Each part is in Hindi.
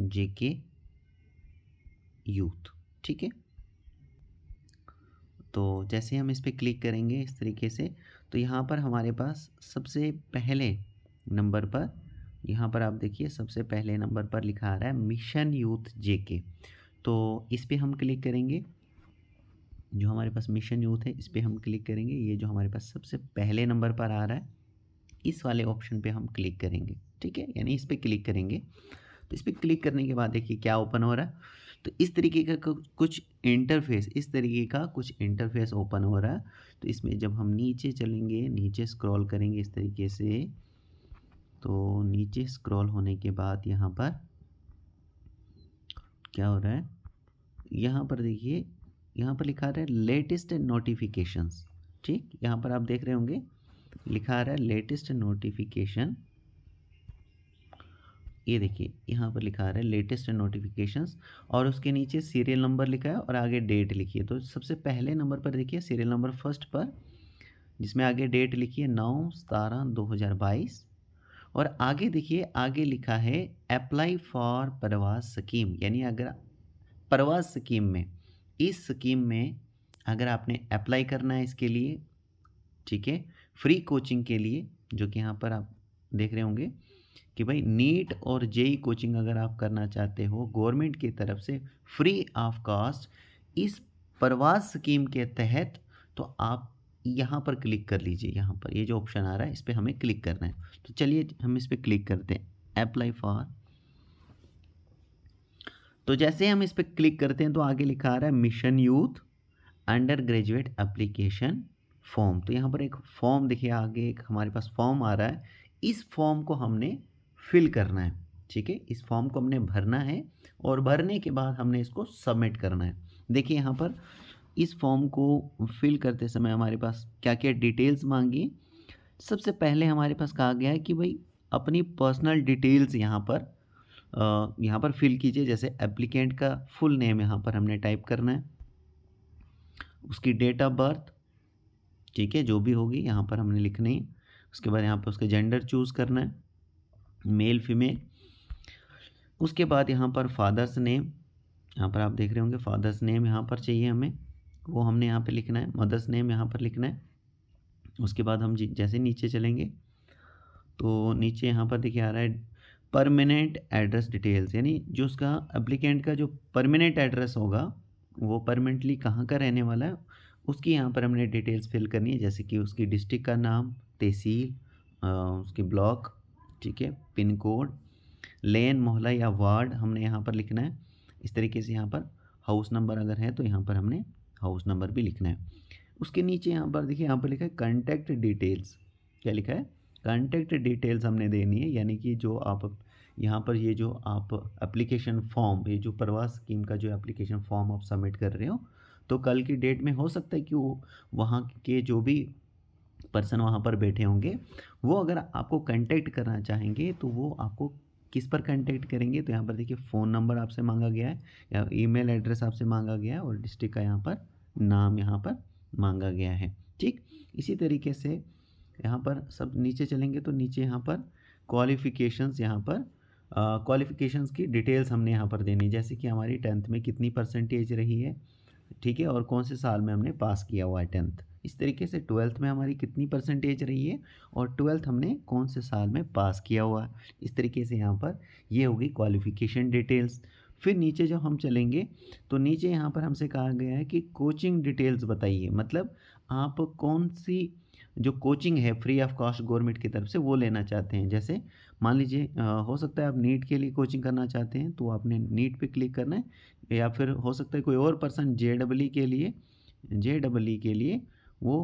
जेके यूथ ठीक है तो जैसे हम इस पर क्लिक करेंगे इस तरीके से तो यहाँ पर हमारे पास सबसे पहले नंबर पर यहाँ पर आप देखिए सबसे पहले नंबर पर लिखा आ रहा है मिशन यूथ जेके तो इस पर हम क्लिक करेंगे जो हमारे पास मिशन यूथ है इस पर हम क्लिक करेंगे ये जो हमारे पास सबसे पहले नंबर पर आ रहा है इस वाले ऑप्शन पे हम क्लिक करेंगे ठीक है यानी इस पर क्लिक करेंगे तो इस पर क्लिक करने के बाद देखिए क्या ओपन हो रहा है तो इस तरीके का कुछ इंटरफेस इस तरीके का कुछ इंटरफेस ओपन हो रहा है तो इसमें जब हम नीचे चलेंगे नीचे स्क्रॉल करेंगे इस तरीके से तो नीचे स्क्रॉल होने के बाद यहाँ पर क्या हो रहा है यहाँ पर देखिए यहाँ पर लिखा रहा है लेटेस्ट नोटिफिकेशंस ठीक यहाँ पर आप देख रहे होंगे लिखा रहा है लेटेस्ट नोटिफिकेशन ये देखिए यहाँ पर लिखा रहा है लेटेस्ट नोटिफिकेशंस और उसके नीचे सीरियल नंबर लिखा है और आगे डेट लिखी है तो सबसे पहले नंबर पर देखिए सीरियल नंबर फर्स्ट पर जिसमें आगे डेट लिखी है नौ सतारह दो हज़ार बाईस और आगे देखिए आगे लिखा है अप्लाई फॉर प्रवास स्कीम यानी अगर प्रवास स्कीम में इस स्कीम में अगर आपने अप्लाई करना है इसके लिए ठीक है फ्री कोचिंग के लिए जो कि यहाँ पर आप देख रहे होंगे कि भाई नीट और जेई कोचिंग अगर आप करना चाहते हो गवर्नमेंट की तरफ से फ्री ऑफ कॉस्ट इस प्रवास स्कीम के तहत तो आप यहाँ पर क्लिक कर लीजिए यहाँ पर ये यह जो ऑप्शन आ रहा है इस पर हमें क्लिक करना है तो चलिए हम इस पर क्लिक करते हैं अप्लाई फॉर तो जैसे हम इस पर क्लिक करते हैं तो आगे लिखा आ रहा है mission youth undergraduate application form तो यहाँ पर एक फॉर्म देखिए आगे एक हमारे पास फॉर्म आ रहा है इस फॉर्म को हमने फिल करना है ठीक है इस फॉर्म को हमने भरना है और भरने के बाद हमने इसको सबमिट करना है देखिए यहाँ पर इस फॉर्म को फिल करते समय हमारे पास क्या क्या डिटेल्स मांगी सबसे पहले हमारे पास कहा गया है कि भाई अपनी पर्सनल डिटेल्स यहाँ पर यहाँ पर फिल कीजिए जैसे एप्लीकेंट का फुल नेम यहाँ पर हमने टाइप करना है उसकी डेट ऑफ बर्थ ठीक है जो भी होगी यहाँ पर हमने लिखनी है उसके बाद यहाँ पर उसका जेंडर चूज़ करना है मेल फीमेल उसके बाद यहाँ पर फादर्स नेम यहाँ पर आप देख रहे होंगे फादर्स नेम यहाँ पर चाहिए हमें वो हमने यहाँ पर लिखना है मदर्स नेम यहाँ पर लिखना है उसके बाद हम जैसे नीचे चलेंगे तो नीचे यहाँ पर देखिए आ रहा है परमानेंट एड्रेस डिटेल्स यानी जो उसका अप्लीकेंट का जो परमानेंट एड्रेस होगा वो परमानेंटली कहाँ का रहने वाला है उसकी यहाँ पर हमने डिटेल्स फिल करनी है जैसे कि उसकी डिस्ट्रिक्ट का नाम तहसील उसके ब्लॉक ठीक है पिन कोड लेन मोहल्ला या वार्ड हमने यहाँ पर लिखना है इस तरीके से यहाँ पर हाउस नंबर अगर है तो यहाँ पर हमने हाउस नंबर भी लिखना है उसके नीचे यहाँ पर देखिए यहाँ पर लिखा है कंटैक्ट डिटेल्स क्या लिखा है कॉन्टैक्ट डिटेल्स हमने देनी है यानी कि जो आप यहाँ पर ये जो आप एप्लीकेशन फॉर्म ये जो प्रवास स्कीम का जो एप्लीकेशन फॉर्म आप सबमिट कर रहे हो तो कल की डेट में हो सकता है कि वो वहाँ के जो भी पर्सन वहाँ पर बैठे होंगे वो अगर आपको कंटेक्ट करना चाहेंगे तो वो आपको किस पर कांटेक्ट करेंगे तो यहाँ पर देखिए फ़ोन नंबर आपसे मांगा गया है या ईमेल एड्रेस आपसे मांगा गया है और डिस्ट्रिक्ट का यहाँ पर नाम यहाँ पर मांगा गया है ठीक इसी तरीके से यहाँ पर सब नीचे चलेंगे तो नीचे यहाँ पर क्वालिफ़िकेशंस यहाँ पर क्वालिफ़िकेशंस की डिटेल्स हमने यहाँ पर देनी जैसे कि हमारी टेंथ में कितनी परसेंटेज रही है ठीक है और कौन से साल में हमने पास किया हुआ है टेंथ इस तरीके से ट्वेल्थ में हमारी कितनी परसेंटेज रही है और ट्वेल्थ हमने कौन से साल में पास किया हुआ है इस तरीके से यहाँ पर ये होगी क्वालिफिकेशन डिटेल्स फिर नीचे जब हम चलेंगे तो नीचे यहाँ पर हमसे कहा गया है कि कोचिंग डिटेल्स बताइए मतलब आप कौन सी जो कोचिंग है फ्री ऑफ कॉस्ट गवर्नमेंट की तरफ से वो लेना चाहते हैं जैसे मान लीजिए हो सकता है आप नीट के लिए कोचिंग करना चाहते हैं तो आपने नीट पे क्लिक करना है या फिर हो सकता है कोई और पर्सन जे के लिए जे के लिए वो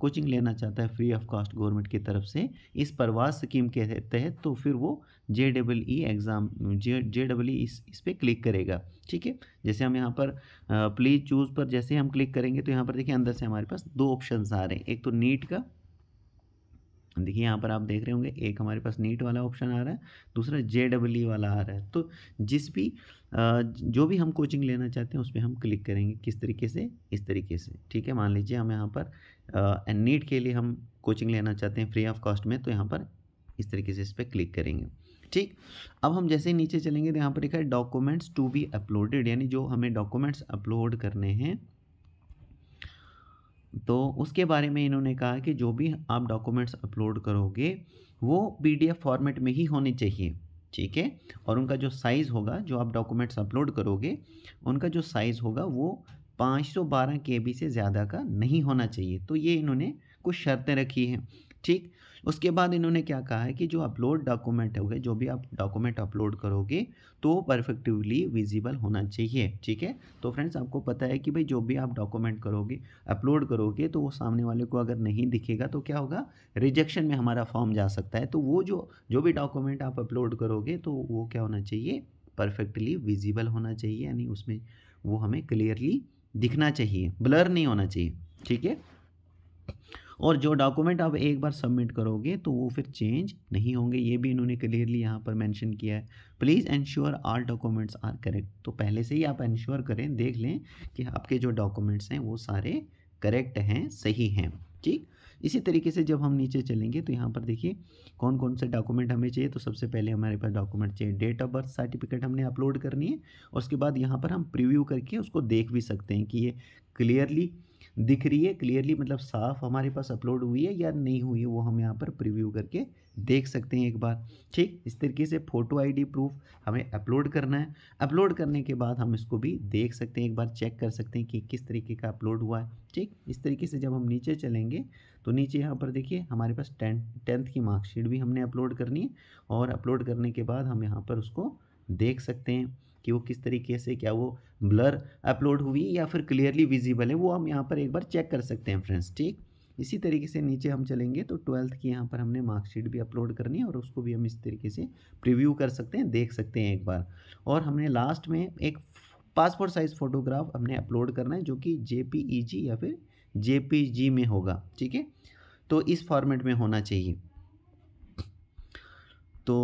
कोचिंग लेना चाहता है फ्री ऑफ कॉस्ट गवर्नमेंट की तरफ से इस प्रवास स्कीम के तहत तो फिर वो J double E exam J J double E इस इस पर क्लिक करेगा ठीक है जैसे हम यहाँ पर प्लीज़ चूज़ पर जैसे हम क्लिक करेंगे तो यहाँ पर देखिए अंदर से हमारे पास दो ऑप्शन आ रहे हैं एक तो नीट का देखिए यहाँ पर आप देख रहे होंगे एक हमारे पास नीट वाला ऑप्शन आ रहा है दूसरा जे डब्ल वाला आ रहा है तो जिस भी जो भी हम कोचिंग लेना चाहते हैं उस पर हम क्लिक करेंगे किस तरीके से इस तरीके से ठीक है मान लीजिए हम यहाँ पर नीट के लिए हम कोचिंग लेना चाहते हैं फ्री ऑफ कॉस्ट में तो यहाँ पर इस तरीके से इस पर क्लिक करेंगे ठीक अब हम जैसे ही नीचे चलेंगे तो यहाँ पर लिखा है डॉक्यूमेंट्स टू बी अपलोडेड यानी जो हमें डॉक्यूमेंट्स अपलोड करने हैं तो उसके बारे में इन्होंने कहा कि जो भी आप डॉक्यूमेंट्स अपलोड करोगे वो पीडीएफ फॉर्मेट में ही होने चाहिए ठीक है और उनका जो साइज़ होगा जो आप डॉक्यूमेंट्स अपलोड करोगे उनका जो साइज़ होगा वो 512 सौ से ज़्यादा का नहीं होना चाहिए तो ये इन्होंने कुछ शर्तें रखी हैं ठीक उसके बाद इन्होंने क्या कहा है कि जो अपलोड डॉक्यूमेंट होगे जो भी आप डॉक्यूमेंट अपलोड करोगे तो परफेक्टिवली विजिबल होना चाहिए ठीक है तो फ्रेंड्स आपको पता है कि भाई जो भी आप डॉक्यूमेंट करोगे अपलोड करोगे तो वो सामने वाले को अगर नहीं दिखेगा तो क्या होगा रिजेक्शन में हमारा फॉर्म जा सकता है तो वो जो जो भी डॉक्यूमेंट आप अपलोड करोगे तो वो क्या होना चाहिए परफेक्टली विजिबल होना चाहिए यानी उसमें वो हमें क्लियरली दिखना चाहिए ब्लर नहीं होना चाहिए ठीक है और जो डॉक्यूमेंट आप एक बार सबमिट करोगे तो वो फिर चेंज नहीं होंगे ये भी इन्होंने क्लियरली यहाँ पर मेंशन किया है please ensure all documents are correct तो पहले से ही आप इन्श्योर करें देख लें कि आपके जो डॉक्यूमेंट्स हैं वो सारे करेक्ट हैं सही हैं ठीक इसी तरीके से जब हम नीचे चलेंगे तो यहाँ पर देखिए कौन कौन से डॉक्यूमेंट हमें चाहिए तो सबसे पहले हमारे पास डॉक्यूमेंट चाहिए डेट ऑफ बर्थ सर्टिफिकेट हमने अपलोड करनी है और उसके बाद यहाँ पर हम प्रीव्यू करके उसको देख भी सकते हैं कि ये क्लियरली दिख रही है क्लियरली मतलब साफ हमारे पास अपलोड हुई है या नहीं हुई है वो हम यहाँ पर प्रिव्यू करके देख सकते हैं एक बार ठीक इस तरीके से फोटो आईडी प्रूफ हमें अपलोड करना है अपलोड करने के बाद हम इसको भी देख सकते हैं एक बार चेक कर सकते हैं कि किस तरीके का अपलोड हुआ है ठीक इस तरीके से जब हम नीचे चलेंगे तो नीचे यहाँ पर देखिए हमारे पास टेंथ टेंथ की मार्कशीट भी हमने अपलोड करनी है और अपलोड करने के बाद हम यहाँ पर उसको देख सकते हैं कि वो किस तरीके से क्या वो ब्लर अपलोड हुई या फिर क्लियरली विजिबल है वो हम यहाँ पर एक बार चेक कर सकते हैं फ्रेंड्स ठीक इसी तरीके से नीचे हम चलेंगे तो ट्वेल्थ की यहाँ पर हमने मार्कशीट भी अपलोड करनी है और उसको भी हम इस तरीके से प्रिव्यू कर सकते हैं देख सकते हैं एक बार और हमने लास्ट में एक पासपोर्ट साइज़ फ़ोटोग्राफ हमने अपलोड करना है जो कि जे या फिर जे में होगा ठीक है तो इस फॉर्मेट में होना चाहिए तो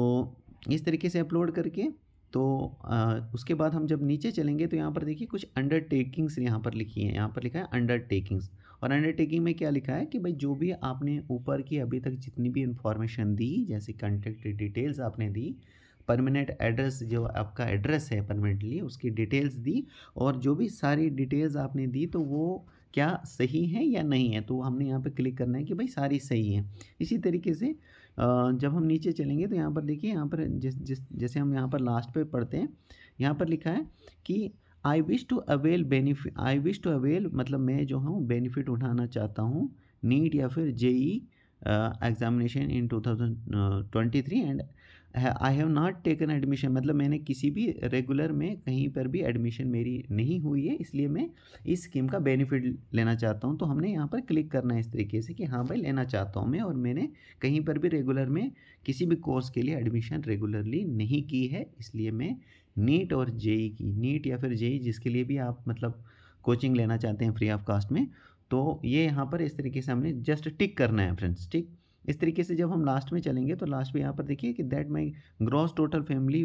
इस तरीके से अपलोड करके तो आ, उसके बाद हम जब नीचे चलेंगे तो यहाँ पर देखिए कुछ अंडरटेकिंग्स यहाँ पर लिखी हैं यहाँ पर लिखा है अंडरटेकिंग्स और अंडरटेकिंग में क्या लिखा है कि भाई जो भी आपने ऊपर की अभी तक जितनी भी इन्फॉर्मेशन दी जैसे कंटेक्ट डिटेल्स आपने दी परमानेंट एड्रेस जो आपका एड्रेस है परमानेंटली उसकी डिटेल्स दी और जो भी सारी डिटेल्स आपने दी तो वो क्या सही है या नहीं है तो हमने यहाँ पे क्लिक करना है कि भाई सारी सही है इसी तरीके से जब हम नीचे चलेंगे तो यहाँ पर देखिए यहाँ पर जिस जिस जैसे हम यहाँ पर लास्ट पे पढ़ते हैं यहाँ पर लिखा है कि I wish to avail benefit I wish to avail मतलब मैं जो हूँ बेनिफिट उठाना चाहता हूँ नीट या फिर JEE examination in three and I have not taken admission मतलब मैंने किसी भी रेगुलर में कहीं पर भी एडमिशन मेरी नहीं हुई है इसलिए मैं इस स्कीम का बेनिफिट लेना चाहता हूँ तो हमने यहाँ पर क्लिक करना है इस तरीके से कि हाँ भाई लेना चाहता हूँ मैं और मैंने कहीं पर भी रेगुलर में किसी भी कोर्स के लिए एडमिशन रेगुलरली नहीं की है इसलिए मैं नीट और जेई की नीट या फिर जेई जिसके लिए भी आप मतलब कोचिंग लेना चाहते हैं फ्री ऑफ कास्ट में तो ये यहाँ पर इस तरीके से हमने जस्ट टिक करना है फ्रेंड्स टिक इस तरीके से जब हम लास्ट में चलेंगे तो लास्ट में यहाँ पर देखिए कि that my gross total family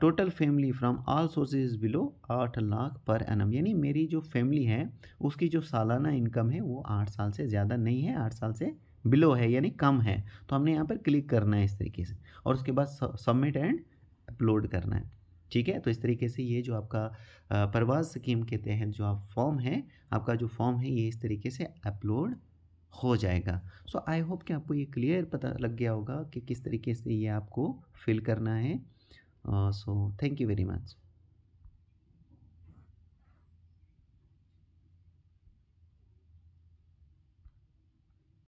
total family from all sources below आठ लाख पर एनम यानी मेरी जो फैमिली है उसकी जो सालाना इनकम है वो आठ साल से ज़्यादा नहीं है आठ साल से बिलो है यानी कम है तो हमने यहाँ पर क्लिक करना है इस तरीके से और उसके बाद सबमिट एंड अपलोड करना है ठीक है तो इस तरीके से ये जो आपका परवाज स्कीम के तहत जो आप फॉर्म है आपका जो फॉर्म है ये इस तरीके से अपलोड हो जाएगा सो आई होप कि आपको ये क्लियर पता लग गया होगा कि किस तरीके से ये आपको फिल करना है so thank you very much